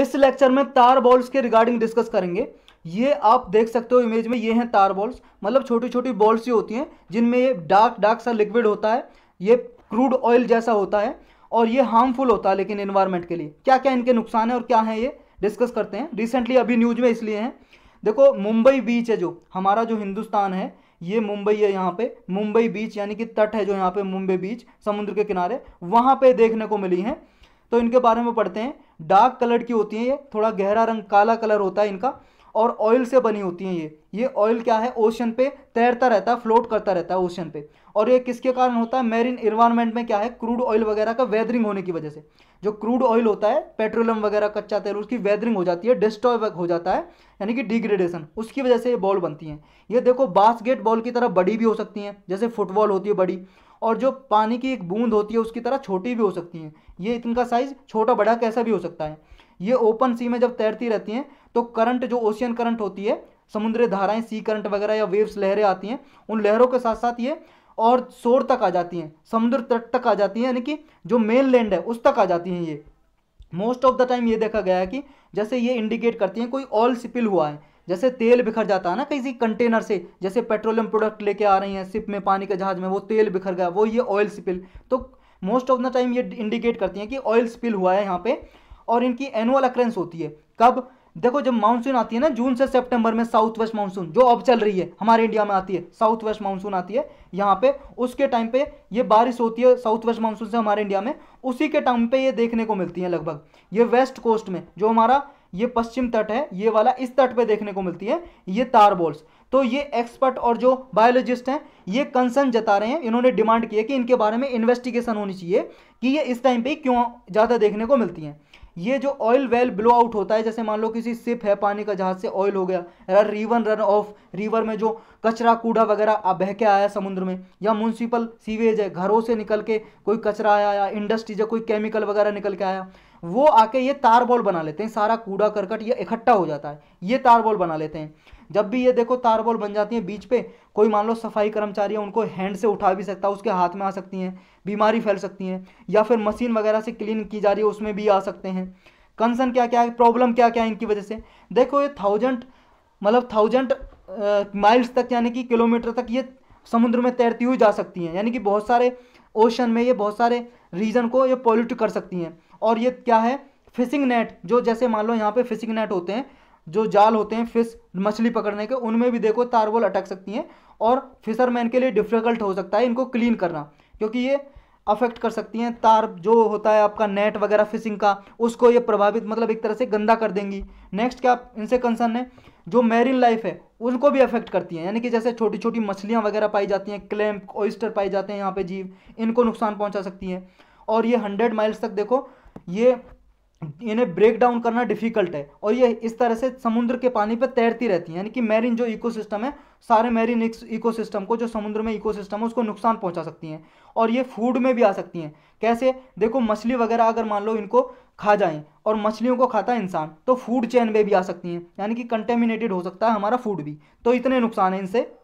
इस लेक्चर में तार बॉल्स के रिगार्डिंग डिस्कस करेंगे ये आप देख सकते हो इमेज में ये हैं तार बॉल्स मतलब छोटी छोटी बॉल्स ही होती हैं जिनमें ये डार्क डार्क सा लिक्विड होता है ये क्रूड ऑयल जैसा होता है और ये हार्मफुल होता है लेकिन इन्वायरमेंट के लिए क्या क्या इनके नुकसान है और क्या है ये डिस्कस करते हैं रिसेंटली अभी न्यूज में इसलिए हैं देखो मुंबई बीच है जो हमारा जो हिंदुस्तान है ये मुंबई है यहाँ पे मुंबई बीच यानी कि तट है जो यहाँ पे मुंबई बीच समुद्र के किनारे वहाँ पे देखने को मिली हैं तो इनके बारे में पढ़ते हैं डार्क कलर की होती हैं ये थोड़ा गहरा रंग काला कलर होता है इनका और ऑयल से बनी होती हैं ये ये ऑयल क्या है ओशन पे तैरता रहता है फ्लोट करता रहता है ओशन पे और ये किसके कारण होता है मेरीन इन्वायरमेंट में क्या है क्रूड ऑयल वगैरह का वेदरिंग होने की वजह से जो क्रूड ऑयल होता है पेट्रोलियम वगैरह कच्चा तेल उसकी वेदरिंग हो जाती है डिस्ट्रॉय हो जाता है यानी कि डिग्रेडेशन उसकी वजह से ये बॉल बनती हैं ये देखो बास्केट बॉल की तरह बड़ी भी हो सकती हैं जैसे फुटबॉल होती है बड़ी और जो पानी की एक बूंद होती है उसकी तरह छोटी भी हो सकती हैं ये इनका साइज़ छोटा बड़ा कैसा भी हो सकता है ये ओपन सी में जब तैरती रहती हैं तो करंट जो ओशियन करंट होती है समुद्री धाराएं सी करंट वगैरह या वेव्स लहरें आती हैं उन लहरों के साथ साथ ये और शोर तक आ जाती हैं समुद्र तट तक आ जाती हैं यानी कि जो मेन लैंड है उस तक आ जाती हैं ये मोस्ट ऑफ द टाइम ये देखा गया है कि जैसे ये इंडिकेट करती हैं कोई ऑल स्पिल हुआ है जैसे तेल बिखर जाता है ना किसी कंटेनर से जैसे पेट्रोलियम प्रोडक्ट लेके आ रही हैं सिप में पानी के जहाज में वो तेल बिखर गया वो ये ऑयल स्पिल तो मोस्ट ऑफ द टाइम ये इंडिकेट करती हैं कि ऑयल स्पिल हुआ है यहाँ पे और इनकी एनुअल अक्रेंस होती है कब देखो जब मानसून आती है ना जून से सेप्टेम्बर में साउथ वेस्ट मानसून जो अब चल रही है हमारे इंडिया में आती है साउथ वेस्ट मानसून आती है यहाँ पे उसके टाइम पे ये बारिश होती है साउथ वेस्ट मानसून से हमारे इंडिया में उसी के टाइम पे ये देखने को मिलती है लगभग ये वेस्ट कोस्ट में जो हमारा ये पश्चिम तट है ये वाला इस तट पे देखने को मिलती है ये तार बोल्स तो ये एक्सपर्ट और जो बायोलॉजिस्ट हैं ये कंसर्न जता रहे हैं इन्होंने डिमांड किया कि इनके बारे में इन्वेस्टिगेशन होनी चाहिए कि ये इस टाइम पे क्यों ज़्यादा देखने को मिलती हैं ये जो ऑयल वेल ब्लो आउट होता है जैसे मान लो किसी सिप है पानी का जहाज से ऑयल हो गया या रिवन रन ऑफ रिवर में जो कचरा कूड़ा वगैरह बह के आया समुद्र में या म्यूनसिपल सीवेज है घरों से निकल के कोई कचरा आया या इंडस्ट्रीज है कोई केमिकल वगैरह निकल के आया वो आके ये तार बॉल बना लेते हैं सारा कूड़ा करकट ये इकट्ठा हो जाता है ये तार बॉल बना लेते हैं जब भी ये देखो तार बॉल बन जाती है बीच पे कोई मान लो सफाई कर्मचारी है उनको हैंड से उठा भी सकता है उसके हाथ में आ सकती हैं बीमारी फैल सकती हैं या फिर मशीन वगैरह से क्लीन की जा रही है उसमें भी आ सकते हैं कंसर्न क्या क्या है प्रॉब्लम क्या क्या है इनकी वजह से देखो ये थाउजेंड मतलब थाउजेंड माइल्स तक यानी कि किलोमीटर तक ये समुद्र में तैरती हुई जा सकती हैं यानी कि बहुत सारे ओशन में ये बहुत सारे रीजन को ये पॉल्यूट कर सकती हैं और ये क्या है फिशिंग नेट जो जैसे मान लो यहाँ पे फिशिंग नेट होते हैं जो जाल होते हैं फिश मछली पकड़ने के उनमें भी देखो तारबोल अटक सकती हैं और फिशरमैन के लिए डिफ़िकल्ट हो सकता है इनको क्लीन करना क्योंकि ये अफेक्ट कर सकती हैं तार जो होता है आपका नेट वगैरह फिशिंग का उसको ये प्रभावित मतलब एक तरह से गंदा कर देंगी नेक्स्ट क्या इनसे कंसर्न है जो मैरीन लाइफ है उनको भी अफेक्ट करती है यानी कि जैसे छोटी छोटी मछलियाँ वगैरह पाई जाती हैं क्लैम्प ऑइस्टर पाए जाते हैं यहाँ पे जीव इनको नुकसान पहुँचा सकती हैं और ये हंड्रेड माइल्स तक देखो ये इन्हें ब्रेक डाउन करना डिफिकल्ट है और ये इस तरह से समुद्र के पानी पर तैरती रहती है यानी कि मैरिन जो इकोसिस्टम है सारे मैरिन इकोसिस्टम को जो समुद्र में इकोसिस्टम है उसको नुकसान पहुंचा सकती हैं और ये फूड में भी आ सकती हैं कैसे देखो मछली वगैरह अगर मान लो इनको खा जाएं और मछलियों को खाता है इंसान तो फूड चैन में भी आ सकती हैं यानी कि कंटेमिनेटेड हो सकता है हमारा फूड भी तो इतने नुकसान है इनसे